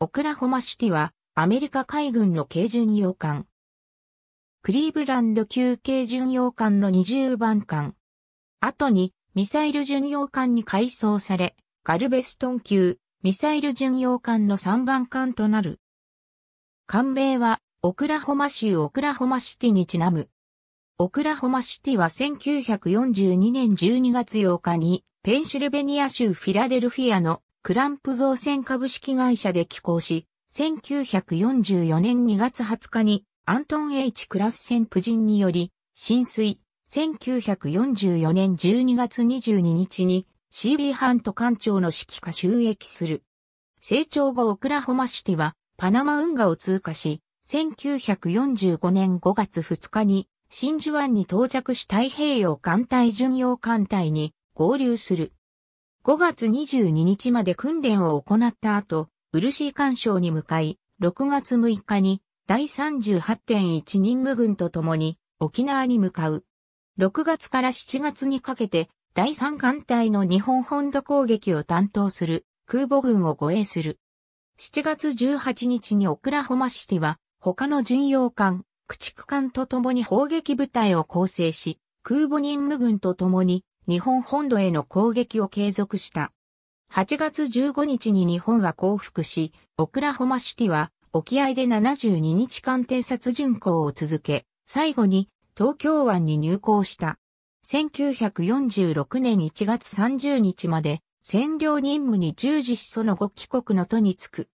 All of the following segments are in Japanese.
オクラホマシティは、アメリカ海軍の軽巡洋艦。クリーブランド級軽巡洋艦の20番艦。後に、ミサイル巡洋艦に改装され、ガルベストン級、ミサイル巡洋艦の3番艦となる。艦名は、オクラホマ州オクラホマシティにちなむ。オクラホマシティは1942年12月8日に、ペンシルベニア州フィラデルフィアのクランプ造船株式会社で寄港し、1944年2月20日にアントン H クラス船プ人により浸水、1944年12月22日に CB ハント艦長の指揮下収益する。成長後オクラホマシティはパナマ運河を通過し、1945年5月2日に真珠湾に到着し太平洋艦隊巡洋艦隊に合流する。5月22日まで訓練を行った後、ー干渉に向かい、6月6日に第38.1任務軍と共に沖縄に向かう。6月から7月にかけて第3艦隊の日本本土攻撃を担当する空母軍を護衛する。7月18日にオクラホマシティは他の巡洋艦、駆逐艦と共に砲撃部隊を構成し、空母任務軍と共に日本本土への攻撃を継続した。8月15日に日本は降伏し、オクラホマシティは沖合で72日間偵察巡航を続け、最後に東京湾に入港した。1946年1月30日まで占領任務に従事しその後帰国の都に着く。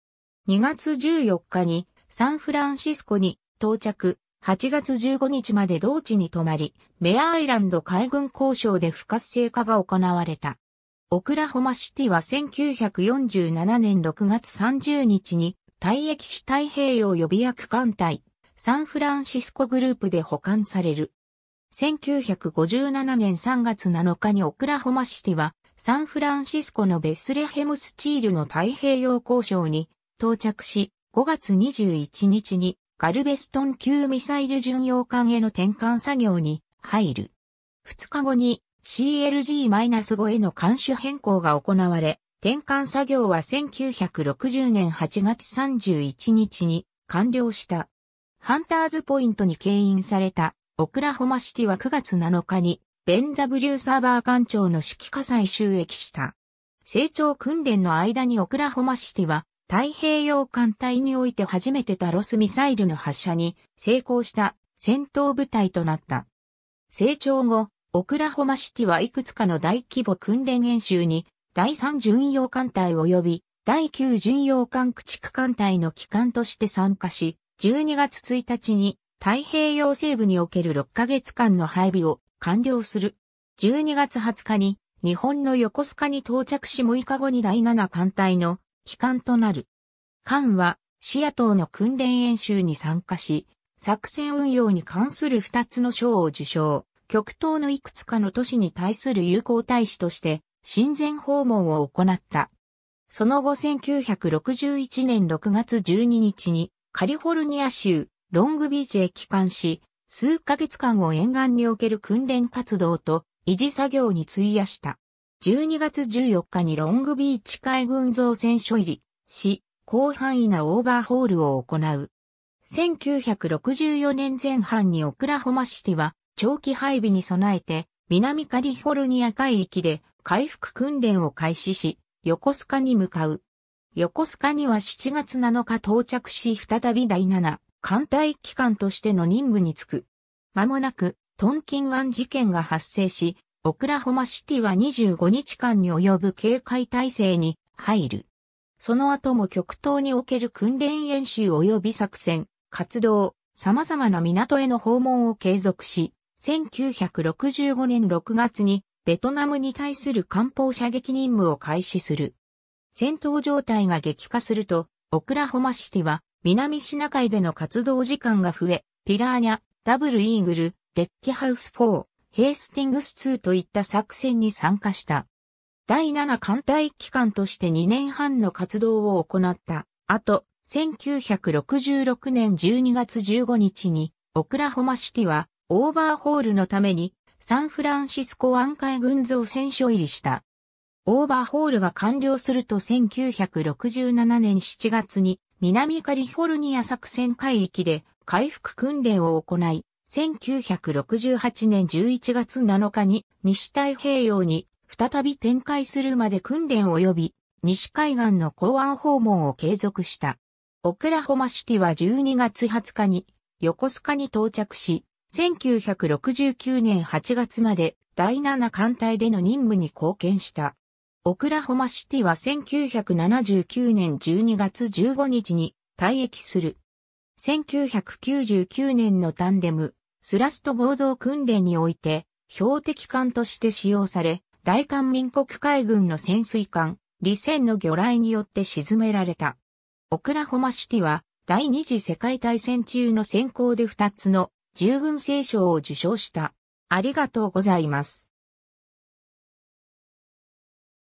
2月14日にサンフランシスコに到着、8月15日まで同地に泊まり、メアアイランド海軍交渉で不活性化が行われた。オクラホマシティは1947年6月30日に退役し太平洋予備役艦隊、サンフランシスコグループで保管される。1957年3月7日にオクラホマシティはサンフランシスコのベスレヘムスチールの太平洋交渉に到着し、5月21日にガルベストン級ミサイル巡洋艦への転換作業に入る。2日後に CLG-5 への艦種変更が行われ、転換作業は1960年8月31日に完了した。ハンターズポイントに牽引されたオクラホマシティは9月7日にベン W サーバー艦長の指揮火災収益した。成長訓練の間にオクラホマシティは太平洋艦隊において初めてタロスミサイルの発射に成功した戦闘部隊となった。成長後、オクラホマシティはいくつかの大規模訓練演習に第3巡洋艦隊及び第9巡洋艦駆逐艦隊の機関として参加し、12月1日に太平洋西部における6ヶ月間の配備を完了する。12月20日に日本の横須賀に到着し6日後に第7艦隊の機関となる。艦はシア島の訓練演習に参加し、作戦運用に関する二つの賞を受賞。極東のいくつかの都市に対する友好大使として、親善訪問を行った。その後1961年6月12日にカリフォルニア州ロングビーチへ帰還し、数ヶ月間を沿岸における訓練活動と維持作業に費やした。12月14日にロングビーチ海軍造船所入りし、広範囲なオーバーホールを行う。1964年前半にオクラホマシティは長期配備に備えて南カリフォルニア海域で回復訓練を開始し、横須賀に向かう。横須賀には7月7日到着し再び第7艦隊機関としての任務に就く。間もなく、トンキン湾事件が発生し、オクラホマシティは25日間に及ぶ警戒態勢に入る。その後も極東における訓練演習及び作戦、活動、様々な港への訪問を継続し、1965年6月にベトナムに対する艦砲射撃任務を開始する。戦闘状態が激化すると、オクラホマシティは南シナ海での活動時間が増え、ピラーニャ、ダブルイーグル、デッキハウス4、ヘースティングス2といった作戦に参加した。第7艦隊機関として2年半の活動を行った。あと、1966年12月15日に、オクラホマシティは、オーバーホールのために、サンフランシスコ湾海軍造船所入りした。オーバーホールが完了すると1967年7月に、南カリフォルニア作戦海域で、回復訓練を行い、1968年11月7日に西太平洋に再び展開するまで訓練及び西海岸の港湾訪問を継続した。オクラホマシティは12月20日に横須賀に到着し、1969年8月まで第7艦隊での任務に貢献した。オクラホマシティは1979年12月15日に退役する。1999年のタンデム、スラスト合同訓練において、標的艦として使用され、大韓民国海軍の潜水艦、李船の魚雷によって沈められた。オクラホマシティは、第二次世界大戦中の先行で2つの従軍聖賞を受賞した。ありがとうございます。